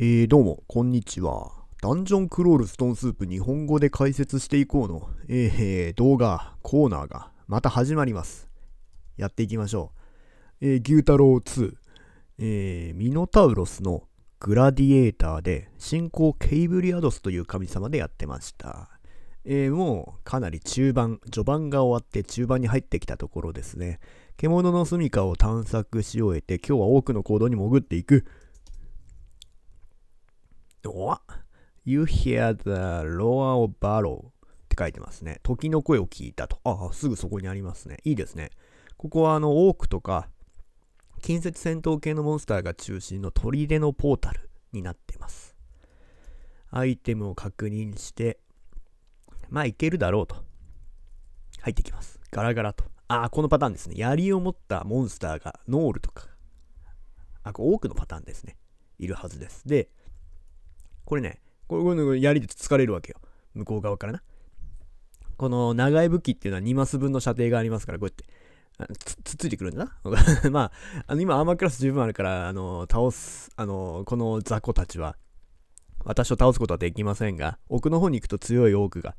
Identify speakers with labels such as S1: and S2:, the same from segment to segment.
S1: えー、どうも、こんにちは。ダンジョンクロールストーンスープ日本語で解説していこうの、えー、動画、コーナーがまた始まります。やっていきましょう。えー、牛太郎2、えー、ミノタウロスのグラディエーターで、信仰ケイブリアドスという神様でやってました。えー、もうかなり中盤、序盤が終わって中盤に入ってきたところですね。獣の住処を探索し終えて、今日は多くの行動に潜っていく。What? You hear the roar of battle って書いてますね。時の声を聞いたと。ああ、すぐそこにありますね。いいですね。ここはあの、オークとか、近接戦闘系のモンスターが中心の砦のポータルになっています。アイテムを確認して、まあいけるだろうと。入ってきます。ガラガラと。ああ、このパターンですね。槍を持ったモンスターがノールとか、あ、多くのパターンですね。いるはずです。で、これね、これ、これ槍で疲れるわけよ。向こう側からな。この長い武器っていうのは2マス分の射程がありますから、こうやって。つ、つついてくるんだな。まあ、あの、今アーマークラス十分あるから、あの、倒す、あの、この雑魚たちは、私を倒すことはできませんが、奥の方に行くと強いオークが、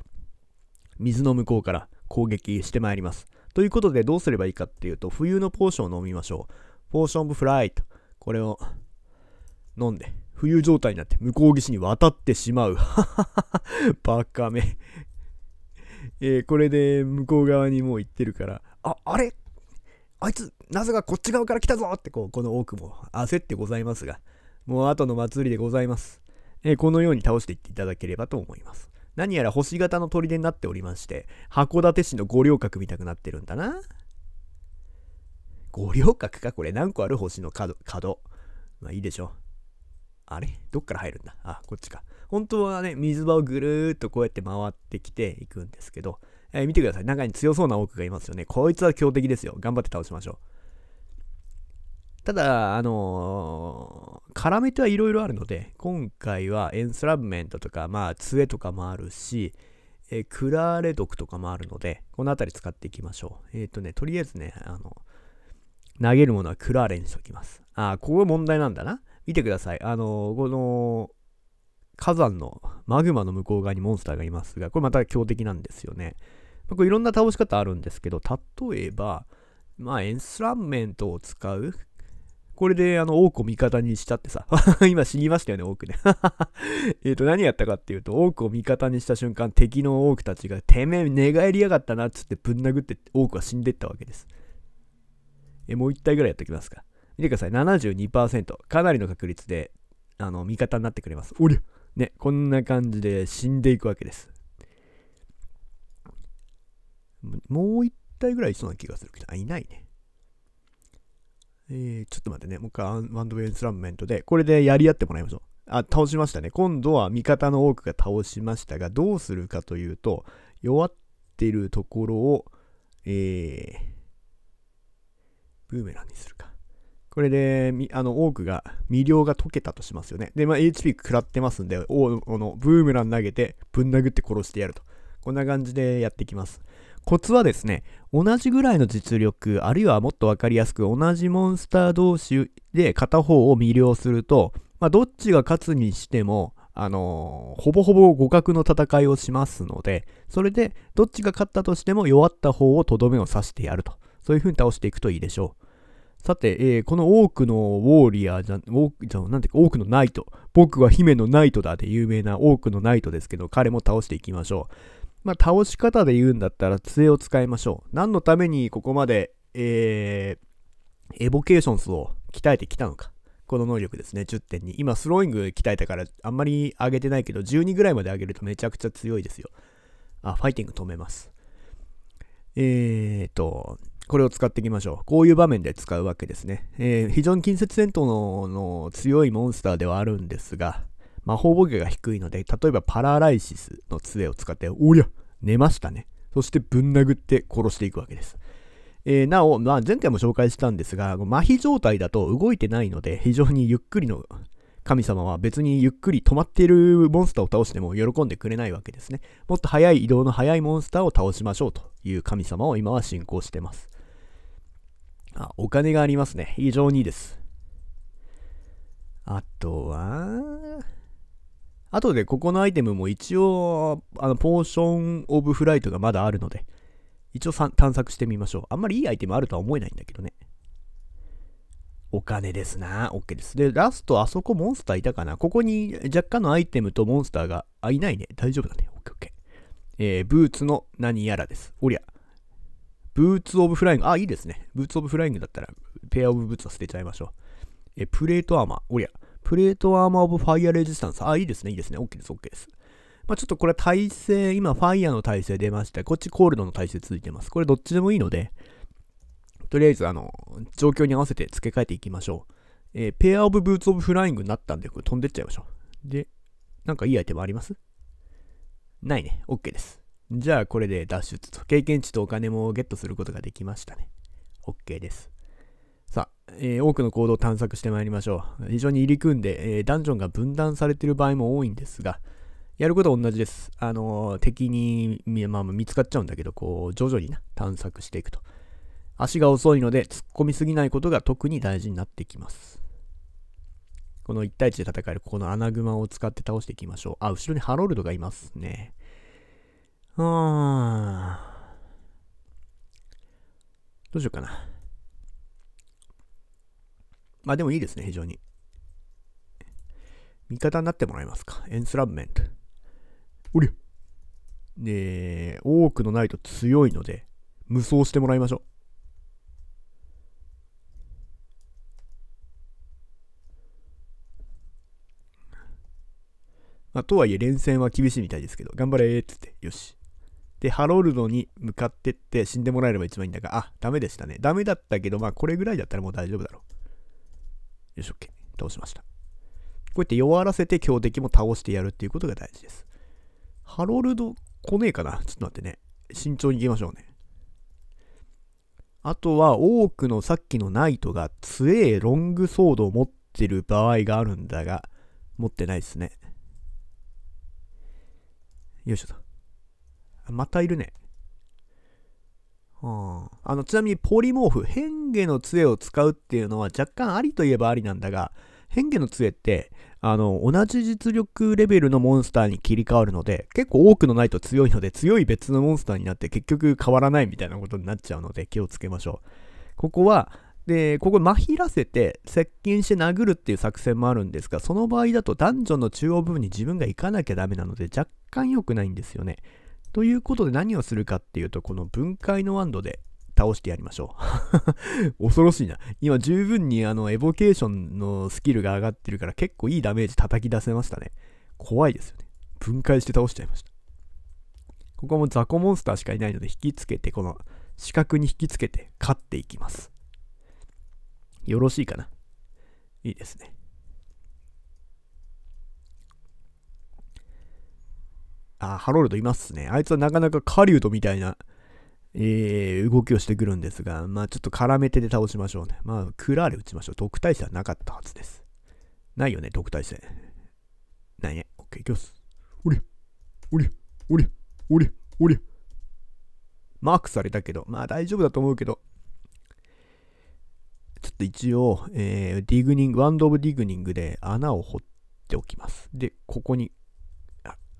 S1: 水の向こうから攻撃してまいります。ということで、どうすればいいかっていうと、冬のポーションを飲みましょう。ポーションオブフライト。これを飲んで、浮遊状態になって向こう岸に渡ってしまう。バカめえー、これで向こう側にもう行ってるから、あ、あれあいつ、なぜかこっち側から来たぞってこう、この奥も焦ってございますが、もう後の祭りでございます。えー、このように倒していっていただければと思います。何やら星型の砦になっておりまして、函館市の五稜郭みたくなってるんだな。五稜郭かこれ何個ある星の角。角まあいいでしょう。あれどっから入るんだあ、こっちか。本当はね、水場をぐるーっとこうやって回ってきていくんですけど、えー、見てください。中に強そうな奥がいますよね。こいつは強敵ですよ。頑張って倒しましょう。ただ、あのー、絡めてはいろいろあるので、今回はエンスラブメントとか、まあ、杖とかもあるし、えー、クラーレ毒とかもあるので、この辺り使っていきましょう。えっ、とね、とりあえずね、あの、投げるものはクラーレにしときます。あ、ここが問題なんだな。見てください。あのこの、火山のマグマの向こう側にモンスターがいますが、これまた強敵なんですよね。これいろんな倒し方あるんですけど、例えば、まあ、エンスランメントを使う。これで、あの、多くを味方にしたってさ、今死にましたよね、多くね。えっと、何やったかっていうと、多くを味方にした瞬間、敵の多くたちが、てめえ、寝返りやがったな、っつってぶん殴って、多くは死んでったわけです。え、もう一体ぐらいやっておきますか。見てください。72%。かなりの確率で、あの、味方になってくれます。おりゃね、こんな感じで死んでいくわけです。もう一体ぐらいいそうな気がするけど、あ、いないね。えー、ちょっと待ってね。もう一回ワンドウェイスラムメントで、これでやり合ってもらいましょう。あ、倒しましたね。今度は味方の多くが倒しましたが、どうするかというと、弱ってるところを、えー、ブーメランにするか。これで、あの、多くが、魅了が解けたとしますよね。で、まあ、HP 食らってますんで、おおの、ブームラン投げて、ぶん殴って殺してやると。こんな感じでやっていきます。コツはですね、同じぐらいの実力、あるいはもっと分かりやすく、同じモンスター同士で片方を魅了すると、まあ、どっちが勝つにしても、あのー、ほぼほぼ互角の戦いをしますので、それで、どっちが勝ったとしても弱った方をとどめを刺してやると。そういう風に倒していくといいでしょう。さて、えー、この多くのウォーリアーじゃ、多じゃ、なんていうか、多くのナイト。僕は姫のナイトだで有名な多くのナイトですけど、彼も倒していきましょう。まあ、倒し方で言うんだったら杖を使いましょう。何のためにここまで、えー、エボケーションスを鍛えてきたのか。この能力ですね、10.2。今、スローイング鍛えたから、あんまり上げてないけど、12ぐらいまで上げるとめちゃくちゃ強いですよ。あ、ファイティング止めます。えーと、これを使っていきましょう。こういう場面で使うわけですね。えー、非常に近接戦闘の強いモンスターではあるんですが、魔法防御が低いので、例えばパラライシスの杖を使って、おりゃ寝ましたね。そしてぶん殴って殺していくわけです。えー、なお、まあ、前回も紹介したんですが、麻痺状態だと動いてないので、非常にゆっくりの神様は別にゆっくり止まっているモンスターを倒しても喜んでくれないわけですね。もっと速い移動の速いモンスターを倒しましょうという神様を今は信仰してます。あ、お金がありますね。非常にいいです。あとは、あとでここのアイテムも一応、あの、ポーションオブフライトがまだあるので、一応探索してみましょう。あんまりいいアイテムあるとは思えないんだけどね。お金ですな。OK です。で、ラスト、あそこモンスターいたかなここに若干のアイテムとモンスターが、あ、いないね。大丈夫だね。OK、OK。えー、ブーツの何やらです。おりゃ。ブーツオブフライング。あ、いいですね。ブーツオブフライングだったら、ペアオブブーツは捨てちゃいましょう。え、プレートアーマー。おりゃ。プレートアーマーオブファイアレジスタンス。あ、いいですね。いいですね。OK です。OK です。まあ、ちょっとこれ耐性、今ファイヤーの耐性出ました。こっちコールドの耐性続いてます。これどっちでもいいので、とりあえず、あの、状況に合わせて付け替えていきましょう。えー、ペアオブブーツオブフライングになったんで、これ飛んでっちゃいましょう。で、なんかいいアイテムありますないね。OK です。じゃあこれで脱出と経験値とお金もゲットすることができましたね。OK です。さあ、えー、多くの行動を探索してまいりましょう。非常に入り組んで、えー、ダンジョンが分断されている場合も多いんですが、やることは同じです。あのー、敵に、まあ、見つかっちゃうんだけど、こう、徐々にな、探索していくと。足が遅いので、突っ込みすぎないことが特に大事になってきます。この1対1で戦える、ここの穴熊を使って倒していきましょう。あ、後ろにハロルドがいますね。うん。どうしようかな。まあでもいいですね、非常に。味方になってもらえますか。エンスラブメント。おりゃで、多くのないと強いので、無双してもらいましょう。まあ、とはいえ連戦は厳しいみたいですけど、頑張れーっつって、よし。で、ハロルドに向かってって死んでもらえれば一番いいんだが、あ、ダメでしたね。ダメだったけど、まあこれぐらいだったらもう大丈夫だろう。よし、OK。倒しました。こうやって弱らせて強敵も倒してやるっていうことが大事です。ハロルド来ねえかなちょっと待ってね。慎重に行きましょうね。あとは多くのさっきのナイトが強えロングソードを持ってる場合があるんだが、持ってないですね。よいしょと。またいるね。うん、あのちなみにポリモーフ、変化の杖を使うっていうのは若干ありといえばありなんだが、変化の杖って、あの、同じ実力レベルのモンスターに切り替わるので、結構多くのないと強いので、強い別のモンスターになって結局変わらないみたいなことになっちゃうので、気をつけましょう。ここは、で、ここまひらせて接近して殴るっていう作戦もあるんですが、その場合だとダンジョンの中央部分に自分が行かなきゃダメなので、若干良くないんですよね。ということで何をするかっていうと、この分解のワンドで倒してやりましょう 恐ろしいな。今十分にあのエボケーションのスキルが上がってるから結構いいダメージ叩き出せましたね。怖いですよね。分解して倒しちゃいました。ここも雑魚モンスターしかいないので引きつけて、この四角に引きつけて勝っていきます。よろしいかないいですね。あ、ハロルドいますね。あいつはなかなか狩人みたいな、えー、動きをしてくるんですが、まあちょっと絡めてで倒しましょうね。まあ、クラーレ打ちましょう。特待生はなかったはずです。ないよね、特待生。ないね。オッケー、行きます。おりゃ、おりゃ、おりゃ、おりゃ、おりゃ。マークされたけど、まあ大丈夫だと思うけど、ちょっと一応、えー、ディグニング、ワンド・オブ・ディグニングで穴を掘っておきます。で、ここに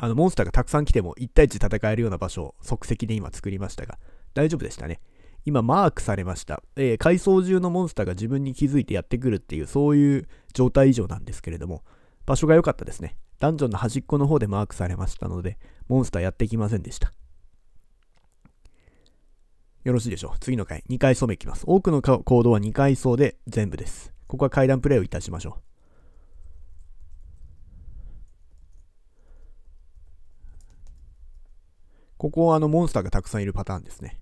S1: あの、モンスターがたくさん来ても1対1戦えるような場所を即席で今作りましたが、大丈夫でしたね。今、マークされました。えー、階層中のモンスターが自分に気づいてやってくるっていう、そういう状態以上なんですけれども、場所が良かったですね。ダンジョンの端っこの方でマークされましたので、モンスターやってきませんでした。よろしいでしょう。次の回、2階層目いきます。多くの行動は2階層で全部です。ここは階段プレイをいたしましょう。ここはあのモンスターがたくさんいるパターンですね。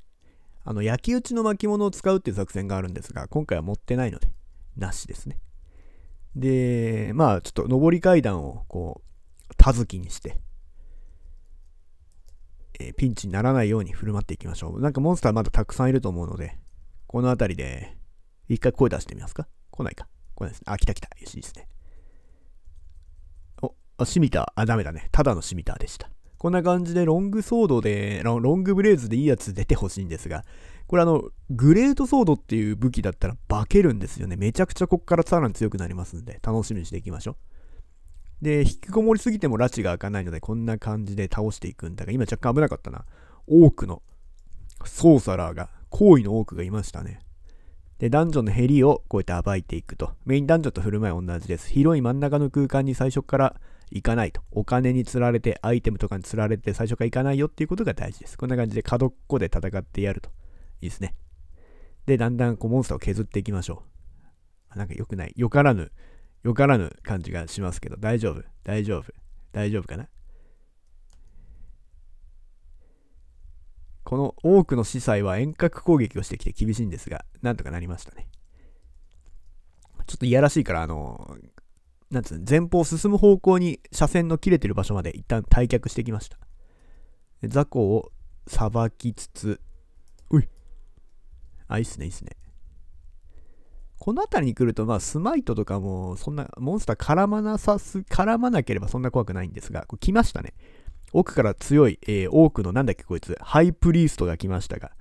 S1: あの、焼き打ちの巻物を使うっていう作戦があるんですが、今回は持ってないので、なしですね。で、まあ、ちょっと上り階段をこう、たずきにして、えー、ピンチにならないように振る舞っていきましょう。なんかモンスターまだたくさんいると思うので、この辺りで、一回声出してみますか来ないか。来ないですね。あ、来た来た。よし、いいですね。お、あシミター。あ、ダメだね。ただのシミターでした。こんな感じでロングソードで、ロングブレイズでいいやつ出てほしいんですが、これあの、グレートソードっていう武器だったら化けるんですよね。めちゃくちゃこっからさらに強くなりますんで、楽しみにしていきましょう。で、引きこもりすぎても拉致が開かないので、こんな感じで倒していくんだが、今若干危なかったな。多くのソーサラーが、好意の多くがいましたね。で、ダンジョンのヘリをこうやって暴いていくと。メインダンジョンと振る舞い同じです。広い真ん中の空間に最初から行かないと。お金に釣られて、アイテムとかに釣られて、最初から行かないよっていうことが大事です。こんな感じで角っこで戦ってやると。いいですね。で、だんだんこうモンスターを削っていきましょう。なんか良くない。よからぬ、よからぬ感じがしますけど、大丈夫、大丈夫、大丈夫かな。この多くの司祭は遠隔攻撃をしてきて厳しいんですが、なんとかなりましたね。ちょっといやらしいから、あのなんつうの、前方進む方向に車線の切れてる場所まで一旦退却してきました。雑魚をさばきつつ、うい。あ、いいっすね、いいっすね。この辺りに来ると、まあ、スマイトとかも、そんな、モンスター絡まなさす、絡まなければそんな怖くないんですが、これ来ましたね。奥から強い、えー、多くの、なんだっけこいつ、ハイプリーストが来ましたが、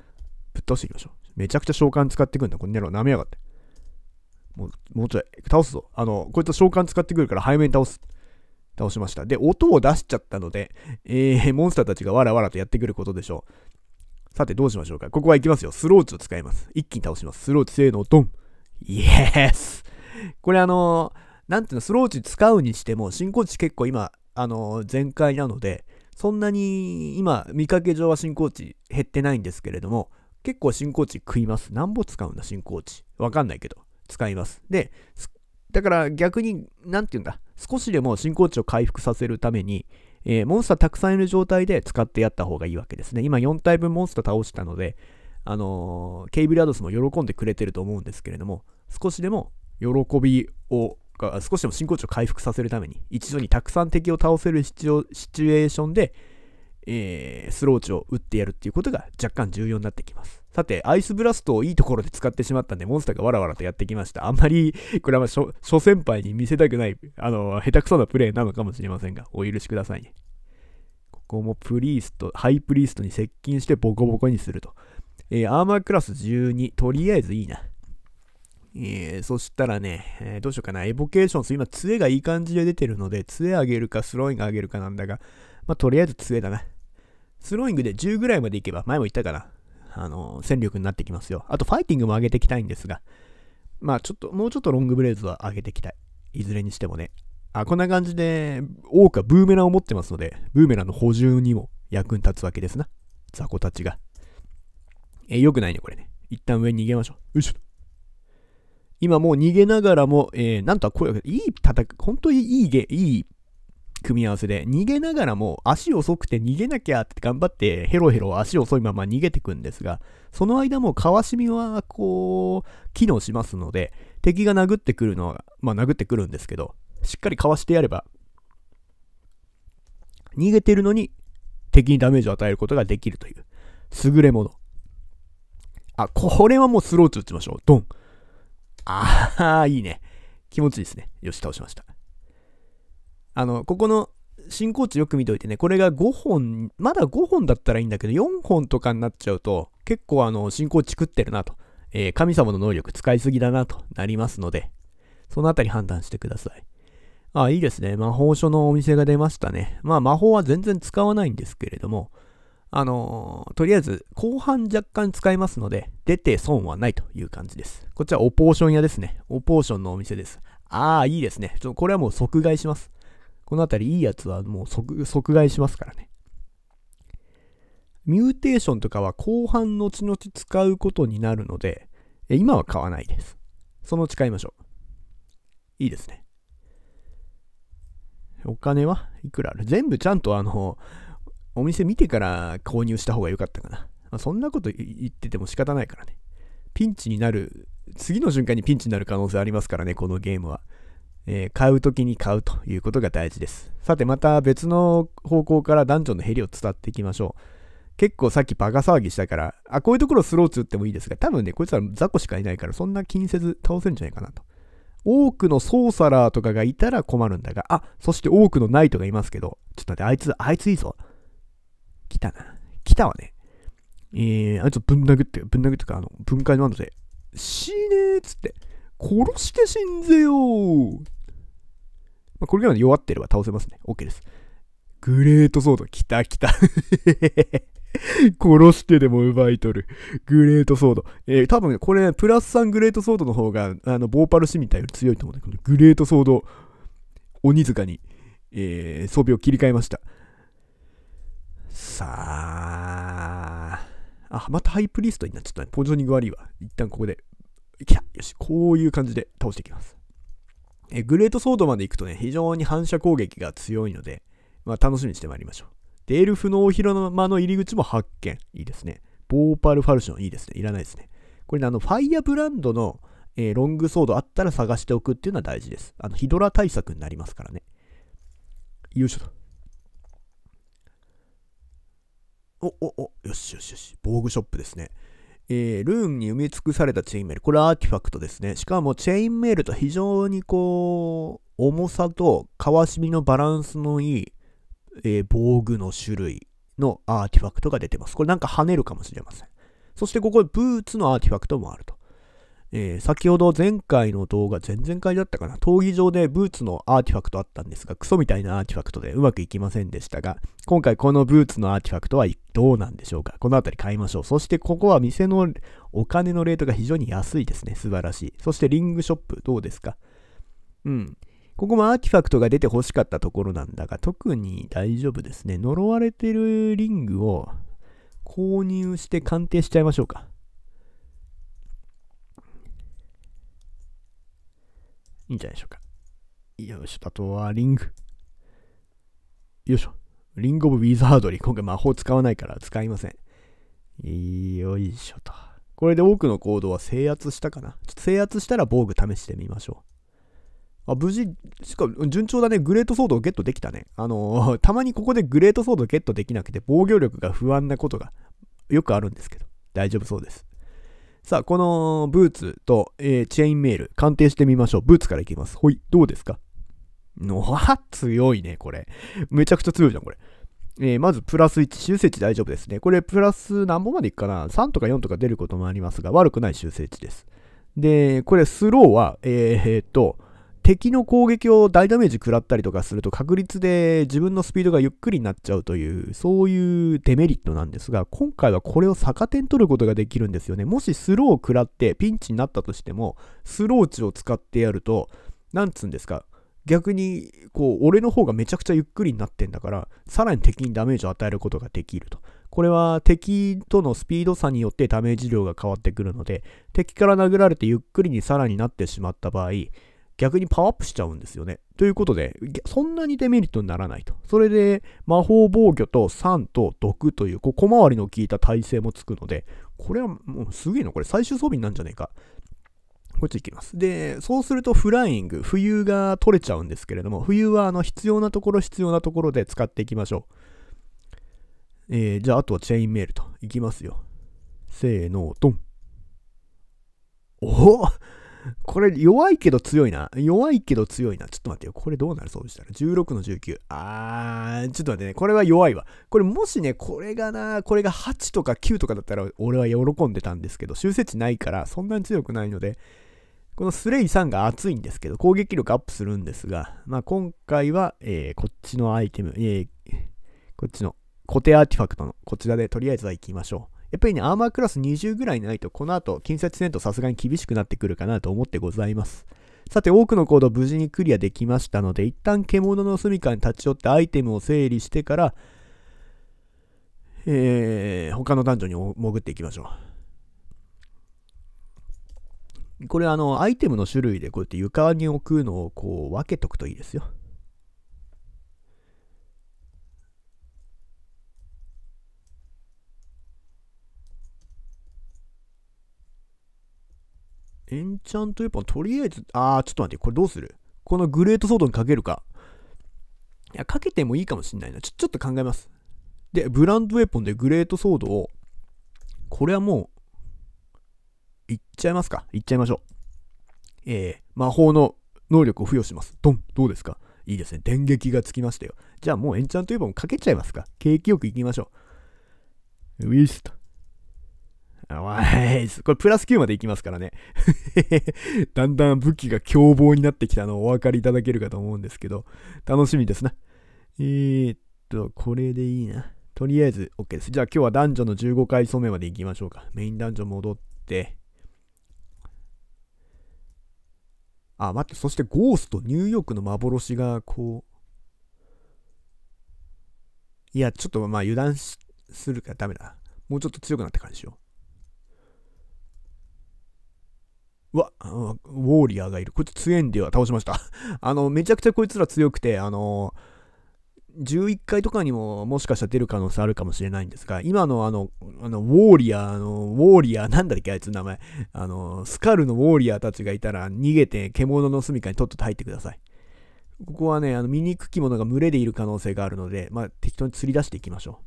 S1: ぶっ倒していきましょう。めちゃくちゃ召喚使ってくんだ。このネ野郎、舐めやがって。もう、もうちょい、倒すぞ。あの、こいつた召喚使ってくるから早めに倒す。倒しました。で、音を出しちゃったので、えー、モンスターたちがわらわらとやってくることでしょう。さて、どうしましょうか。ここは行きますよ。スローチを使います。一気に倒します。スローチ、性能ドン。イエスこれあのー、なんていうの、スローチ使うにしても、進行値結構今、あのー、全開なので、そんなに今、見かけ上は進行値減ってないんですけれども、結構進行値食います。なんぼ使うんだ、進行値。わかんないけど。使います。で、だから逆に、なんて言うんだ、少しでも進行値を回復させるために、えー、モンスターたくさんいる状態で使ってやった方がいいわけですね。今4体分モンスター倒したので、あのー、ケイブリアドスも喜んでくれてると思うんですけれども、少しでも喜びを、少しでも進行値を回復させるために、一度にたくさん敵を倒せるシチュエーションで、えー、スローチを打ってやるっていうことが若干重要になってきます。さて、アイスブラストをいいところで使ってしまったんで、モンスターがわらわらとやってきました。あんまり、これは諸先輩に見せたくない、あの、下手くそなプレイなのかもしれませんが、お許しくださいね。ここもプリースト、ハイプリーストに接近してボコボコにすると。えー、アーマークラス12、とりあえずいいな。えー、そしたらね、えー、どうしようかな、エボケーションス、今、杖がいい感じで出てるので、杖上げるか、スローイング上げるかなんだが、まあ、とりあえず杖だな。スローイングで10ぐらいまでいけば、前も言ったかな。あの、戦力になってきますよ。あと、ファイティングも上げていきたいんですが、まあ、ちょっと、もうちょっとロングブレイズは上げていきたい。いずれにしてもね。あ、こんな感じで、多くはブーメランを持ってますので、ブーメランの補充にも役に立つわけですな。雑魚たちが。えよくないね、これね。一旦上に逃げましょう。よいしょ。今もう逃げながらも、えー、なんとは声が、いい戦い、本当にいいゲ、いい組み合わせで、逃げながらも足遅くて逃げなきゃって頑張ってヘロヘロ足遅いまま逃げてくんですが、その間もし。みはこう、機能しますので、敵が殴ってくるのは、まあ殴ってくるんですけど、しっかりかわしてやれば、逃げてるのに敵にダメージを与えることができるという、優れもの。あ、これはもうスローチ打ちましょう。ドン。ああ、いいね。気持ちいいですね。よし、倒しました。あの、ここの進行値よく見といてね、これが5本、まだ5本だったらいいんだけど、4本とかになっちゃうと、結構あの、進行値食ってるなと、えー、神様の能力使いすぎだなとなりますので、そのあたり判断してください。ああ、いいですね。魔法書のお店が出ましたね。まあ、魔法は全然使わないんですけれども、あのー、とりあえず、後半若干使いますので、出て損はないという感じです。こっちはおポーション屋ですね。おポーションのお店です。ああ、いいですね。ちょっとこれはもう即買いします。この辺りいいやつはもう即、即買いしますからね。ミューテーションとかは後半後々使うことになるので、今は買わないです。そのうち買いましょう。いいですね。お金はいくらある全部ちゃんとあの、お店見てから購入した方が良かったかな。まあ、そんなこと言ってても仕方ないからね。ピンチになる、次の瞬間にピンチになる可能性ありますからね、このゲームは。えー、買う時に買うということが大事です。さて、また別の方向からダンジョンのヘリを伝っていきましょう。結構さっきバカ騒ぎしたから、あ、こういうところスロー打ってもいいですが、多分ね、こいつら雑魚しかいないから、そんな気にせず倒せるんじゃないかなと。多くのソーサラーとかがいたら困るんだが、あ、そして多くのナイトがいますけど、ちょっと待って、あいつ、あいついいぞ。来たな。来たわね。えー、あいつぶん殴って、ぶん殴ってか、あの、分解のあので、死ねーっつって、殺して死んぜよーまあ、これぐらいまで弱ってれば倒せますね。OK です。グレートソード、来た来た 殺してでも奪い取る。グレートソード。えー、多分これ、ね、プラス3グレートソードの方が、あの、ボーパルシミたいより強いと思うんだけど、グレートソード、鬼塚に、えー、装備を切り替えました。さあ。あ、またハイプリストになっちゃったね。ポジショニング悪いわ。一旦ここで。来たよし、こういう感じで倒していきます。えグレートソードまで行くとね、非常に反射攻撃が強いので、まあ、楽しみにしてまいりましょう。で、エルフのお広間の入り口も発見。いいですね。ボーパルファルション、いいですね。いらないですね。これね、あの、ファイアブランドの、えー、ロングソードあったら探しておくっていうのは大事です。あの、ヒドラ対策になりますからね。よいしょと。お、お、お、よしよしよし。防具ショップですね。えー、ルーンに埋め尽くされたチェインメール。これはアーティファクトですね。しかもチェインメールと非常にこう、重さとかわしみのバランスのいい、えー、防具の種類のアーティファクトが出てます。これなんか跳ねるかもしれません。そしてここブーツのアーティファクトもあると。えー、先ほど前回の動画、前々回だったかな、闘技場でブーツのアーティファクトあったんですが、クソみたいなアーティファクトでうまくいきませんでしたが、今回このブーツのアーティファクトはどうなんでしょうかこのあたり買いましょう。そしてここは店のお金のレートが非常に安いですね。素晴らしい。そしてリングショップどうですかうん。ここもアーティファクトが出て欲しかったところなんだが、特に大丈夫ですね。呪われてるリングを購入して鑑定しちゃいましょうか。いいんじゃないでしょうか。よいしょ、あとはリング。よいしょ。リングオブウィザードリー。今回魔法使わないから使いません。よいしょと。これで多くの行動は制圧したかな。ちょっと制圧したら防具試してみましょう。あ、無事、しかも順調だね。グレートソードをゲットできたね。あのー、たまにここでグレートソードゲットできなくて防御力が不安なことがよくあるんですけど、大丈夫そうです。さあ、このブーツと、えー、チェインメール、鑑定してみましょう。ブーツからいきます。ほい、どうですかのは、強いね、これ。めちゃくちゃ強いじゃん、これ。えー、まずプラス1、修正値大丈夫ですね。これプラス何本までいくかな ?3 とか4とか出ることもありますが、悪くない修正値です。で、これスローは、えー、えー、っと、敵の攻撃を大ダメージ食らったりとかすると確率で自分のスピードがゆっくりになっちゃうという、そういうデメリットなんですが、今回はこれを逆転取ることができるんですよね。もしスローを食らってピンチになったとしても、スロー値を使ってやると、なんつうんですか、逆に、こう、俺の方がめちゃくちゃゆっくりになってんだから、さらに敵にダメージを与えることができると。これは敵とのスピード差によってダメージ量が変わってくるので、敵から殴られてゆっくりにさらになってしまった場合、逆にパワーアップしちゃうんですよね。ということで、そんなにデメリットにならないと。それで、魔法防御と酸と毒という、こう小回りの効いた耐性もつくので、これはもうすげえな、これ最終装備になるんじゃねえか。こっち行きます。で、そうするとフライング、冬が取れちゃうんですけれども、冬はあの必要なところ必要なところで使っていきましょう。えー、じゃあ、あとはチェインメールと。いきますよ。せーの、ドン。おお これ弱いけど強いな。弱いけど強いな。ちょっと待ってよ。これどうなるそうでしたら。16の19。あー、ちょっと待ってね。これは弱いわ。これもしね、これがな、これが8とか9とかだったら俺は喜んでたんですけど、修正値ないからそんなに強くないので、このスレイ3が熱いんですけど、攻撃力アップするんですが、まあ今回は、えー、こっちのアイテム、えー、こっちの固定アーティファクトのこちらでとりあえずは行きましょう。やっぱりね、アーマークラス20ぐらいないと、この後、近接戦とさすがに厳しくなってくるかなと思ってございます。さて、多くのコード無事にクリアできましたので、一旦獣の住処に立ち寄ってアイテムを整理してから、えー、他のダンジョンに潜っていきましょう。これ、あの、アイテムの種類でこうやって床に置くのをこう分けとくといいですよ。エンチャントウェポン、とりあえず、あー、ちょっと待って、これどうするこのグレートソードにかけるか。いや、かけてもいいかもしんないな。ちょ、ちょっと考えます。で、ブランドウェポンでグレートソードを、これはもう、いっちゃいますか。いっちゃいましょう。えー、魔法の能力を付与します。ドンどうですかいいですね。電撃がつきましたよ。じゃあもうエンチャントウェポンかけちゃいますか。景気よくいきましょう。ウィスト。わーい。これプラス9までいきますからね。だんだん武器が凶暴になってきたのをお分かりいただけるかと思うんですけど、楽しみですな。えー、っと、これでいいな。とりあえず OK です。じゃあ今日はダンジョンの15回染めまで行きましょうか。メインダンジョン戻って。あ、待って、そしてゴースト、ニューヨークの幻がこう。いや、ちょっとまあ油断するからダメだ。もうちょっと強くなった感じしよう。うわ、ウォーリアーがいる。こいつ強えんでは倒しました あの、めちゃくちゃこいつら強くて、あの11回とかにももしかしたら出る可能性あるかもしれないんですが、今のあの、あの、ウォーリアーの、ウォーリアー、なんだっけ、あいつの名前。あの、スカルのウォーリアーたちがいたら逃げて獣の住処にとっとと入ってください。ここはね、あの、醜き者が群れでいる可能性があるので、まあ、適当に釣り出していきましょう。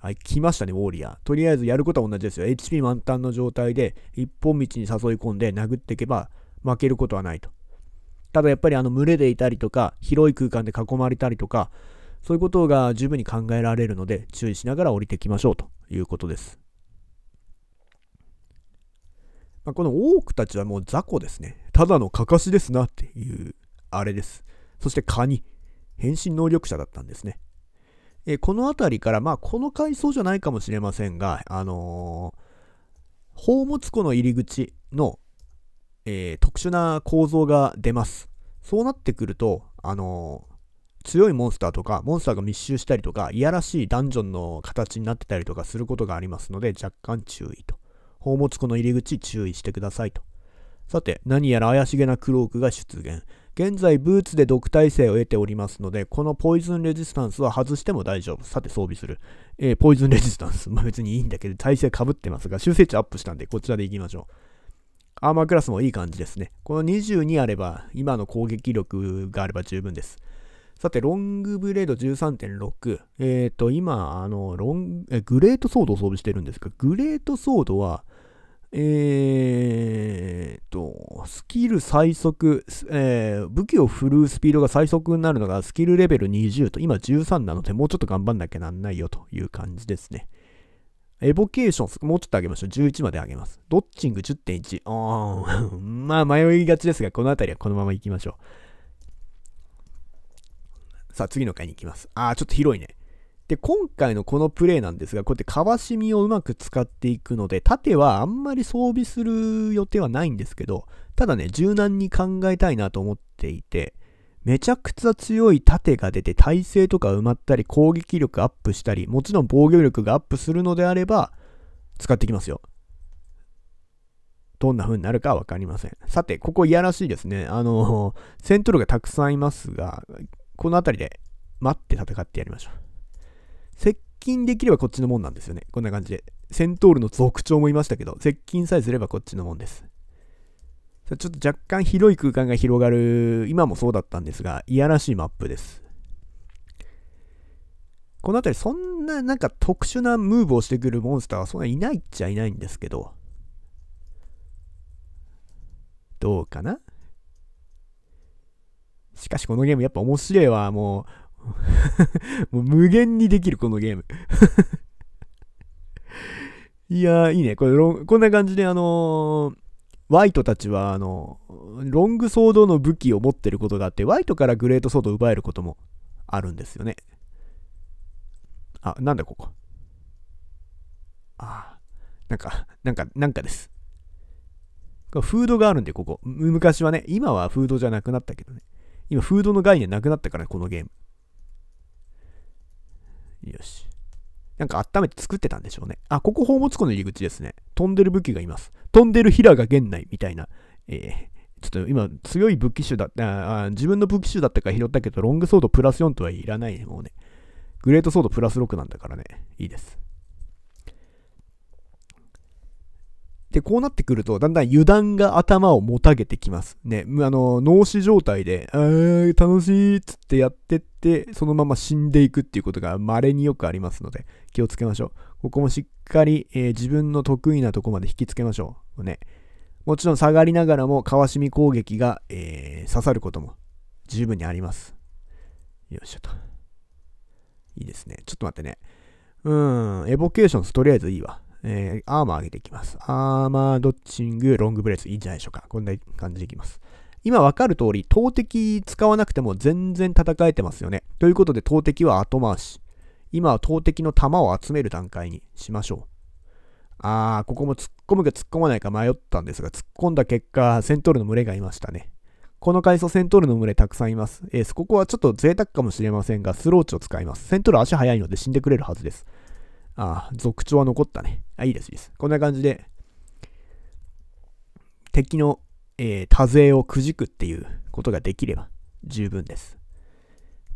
S1: はい、来ましたね、ウォーリアー。とりあえずやることは同じですよ。HP 満タンの状態で、一本道に誘い込んで殴っていけば、負けることはないと。ただやっぱりあの群れでいたりとか、広い空間で囲まれたりとか、そういうことが十分に考えられるので、注意しながら降りていきましょうということです。まあ、このオークたちはもう雑魚ですね。ただのかかしですなっていう、あれです。そしてカニ。変身能力者だったんですね。えー、この辺りから、まあ、この階層じゃないかもしれませんが、あのー、宝物庫の入り口の、えー、特殊な構造が出ます。そうなってくると、あの強いモンスターとか、モンスターが密集したりとか、いやらしいダンジョンの形になってたりとかすることがありますので、若干注意と。宝物庫の入り口注意してくださいと。さて、何やら怪しげなクロークが出現。現在ブーツで毒耐性を得ておりますので、このポイズンレジスタンスは外しても大丈夫。さて装備する。えー、ポイズンレジスタンス。まあ、別にいいんだけど、耐性被ってますが、修正値アップしたんで、こちらでいきましょう。アーマークラスもいい感じですね。この22あれば、今の攻撃力があれば十分です。さて、ロングブレード13.6。えっ、ー、と、今、あの、ロング、え、グレートソードを装備してるんですが、グレートソードは、えー、と、スキル最速、えー、武器を振るうスピードが最速になるのがスキルレベル20と、今13なので、もうちょっと頑張んなきゃなんないよという感じですね。エボケーション、もうちょっと上げましょう。11まで上げます。ドッチング10.1。あ まあ迷いがちですが、この辺りはこのまま行きましょう。さあ、次の回に行きます。ああ、ちょっと広いね。で、今回のこのプレイなんですが、こうやってかわしみをうまく使っていくので、縦はあんまり装備する予定はないんですけど、ただね、柔軟に考えたいなと思っていて、めちゃくちゃ強い盾が出て耐性とか埋まったり攻撃力アップしたり、もちろん防御力がアップするのであれば、使ってきますよ。どんな風になるかわかりません。さて、ここいやらしいですね。あの、セントルがたくさんいますが、この辺りで待って戦ってやりましょう。接近できればこっちのもんなんですよね。こんな感じで。セントールの族長も言いましたけど、接近さえすればこっちのもんです。ちょっと若干広い空間が広がる、今もそうだったんですが、いやらしいマップです。この辺りそんななんか特殊なムーブをしてくるモンスターはそんなにいないっちゃいないんですけど、どうかなしかしこのゲームやっぱ面白いわ。もう もう無限にできる、このゲーム いやー、いいね。これ、こんな感じで、あのー、ワイトたちは、あのー、ロングソードの武器を持ってることがあって、ワイトからグレートソードを奪えることもあるんですよね。あ、なんだここ。あ、なんか、なんか、なんかです。フードがあるんで、ここ。昔はね、今はフードじゃなくなったけどね。今、フードの概念なくなったから、このゲーム。よし。なんか温めて作ってたんでしょうね。あ、ここ宝物庫の入り口ですね。飛んでる武器がいます。飛んでる平賀源内みたいな。えー、ちょっと今、強い武器種だああ、自分の武器種だったから拾ったけど、ロングソードプラス4とはいらないね、もうね。グレートソードプラス6なんだからね。いいです。で、こうなってくると、だんだん油断が頭をもたげてきます。ね、あの、脳死状態で、あー、楽しいっつってやってって、そのまま死んでいくっていうことが稀によくありますので、気をつけましょう。ここもしっかり、えー、自分の得意なとこまで引きつけましょう。ね。もちろん下がりながらも、かわしみ攻撃が、えー、刺さることも十分にあります。よいしょと。いいですね。ちょっと待ってね。うーん、エボケーションスとりあえずいいわ。えー、アーマー上げていきます。アーマードッチング、ロングブレス、いいんじゃないでしょうか。こんな感じでいきます。今わかる通り、投擲使わなくても全然戦えてますよね。ということで、投擲は後回し。今は投擲の弾を集める段階にしましょう。あー、ここも突っ込むか突っ込まないか迷ったんですが、突っ込んだ結果、セントールの群れがいましたね。この階層セントールの群れたくさんいます。エース、ここはちょっと贅沢かもしれませんが、スローチを使います。セントール足早いので死んでくれるはずです。ああ、続調は残ったね。あ、いいです、いいです。こんな感じで、敵の、えー、多勢をくじくっていうことができれば十分です。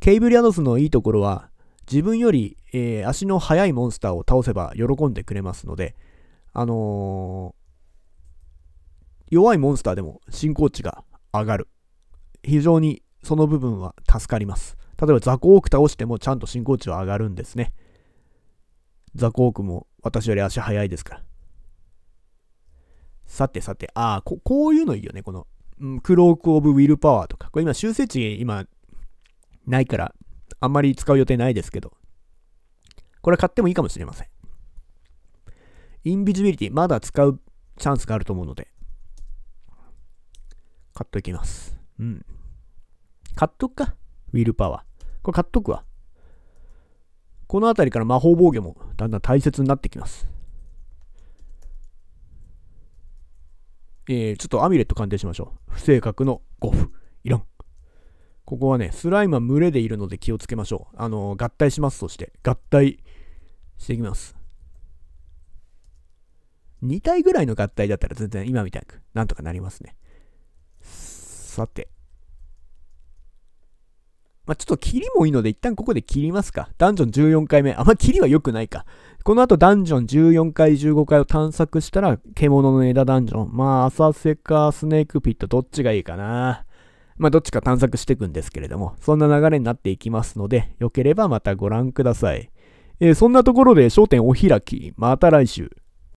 S1: ケイブリアノスのいいところは、自分より、えー、足の速いモンスターを倒せば喜んでくれますので、あのー、弱いモンスターでも進行値が上がる。非常にその部分は助かります。例えば雑魚多く倒してもちゃんと進行値は上がるんですね。ザコークも私より足早いですから。さてさて、ああ、こういうのいいよね、この、クローク・オブ・ウィル・パワーとか。これ今、修正値、今、ないから、あんまり使う予定ないですけど、これ買ってもいいかもしれません。インビジビリティ、まだ使うチャンスがあると思うので、買っときます。うん。買っとくか。ウィルパワー。これ買っとくわ。この辺りから魔法防御もだんだん大切になってきます。えー、ちょっとアミュレット鑑定しましょう。不正確の5符。いらん。ここはね、スライムは群れでいるので気をつけましょう。あのー、合体します。そして、合体していきます。2体ぐらいの合体だったら全然今みたいになんとかなりますね。さて。まあ、ちょっと切りもいいので一旦ここで切りますか。ダンジョン14回目。あんま切りは良くないか。この後ダンジョン14回15回を探索したら獣の枝ダンジョン。まあ浅瀬かスネークピットどっちがいいかな。まあどっちか探索していくんですけれども、そんな流れになっていきますので、良ければまたご覧ください。えー、そんなところで焦点お開き。また来週。